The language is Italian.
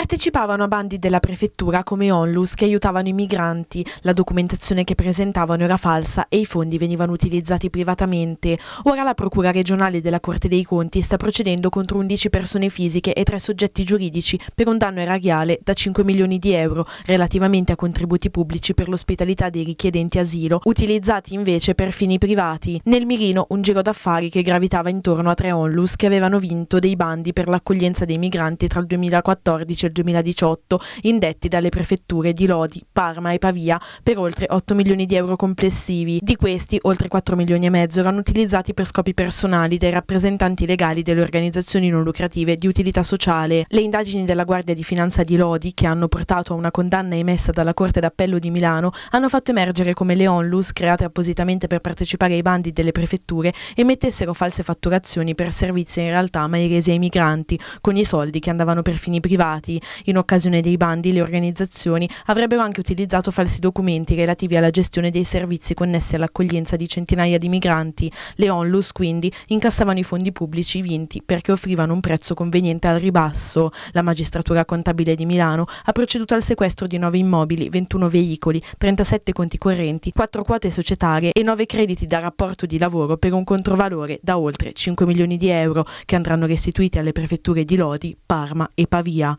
Partecipavano a bandi della prefettura come onlus che aiutavano i migranti, la documentazione che presentavano era falsa e i fondi venivano utilizzati privatamente. Ora la Procura regionale della Corte dei Conti sta procedendo contro 11 persone fisiche e 3 soggetti giuridici per un danno erariale da 5 milioni di euro relativamente a contributi pubblici per l'ospitalità dei richiedenti asilo, utilizzati invece per fini privati. Nel mirino un giro d'affari che gravitava intorno a tre onlus che avevano vinto dei bandi per l'accoglienza dei migranti tra il 2014 e il il 2018 indetti dalle prefetture di Lodi, Parma e Pavia per oltre 8 milioni di euro complessivi. Di questi, oltre 4 milioni e mezzo erano utilizzati per scopi personali dai rappresentanti legali delle organizzazioni non lucrative di utilità sociale. Le indagini della Guardia di Finanza di Lodi, che hanno portato a una condanna emessa dalla Corte d'Appello di Milano, hanno fatto emergere come le onlus, create appositamente per partecipare ai bandi delle prefetture, emettessero false fatturazioni per servizi in realtà mai resi ai migranti, con i soldi che andavano per fini privati in occasione dei bandi le organizzazioni avrebbero anche utilizzato falsi documenti relativi alla gestione dei servizi connessi all'accoglienza di centinaia di migranti. Le onlus quindi incassavano i fondi pubblici vinti perché offrivano un prezzo conveniente al ribasso. La magistratura contabile di Milano ha proceduto al sequestro di 9 immobili, 21 veicoli, 37 conti correnti, 4 quote societarie e 9 crediti da rapporto di lavoro per un controvalore da oltre 5 milioni di euro che andranno restituiti alle prefetture di Lodi, Parma e Pavia.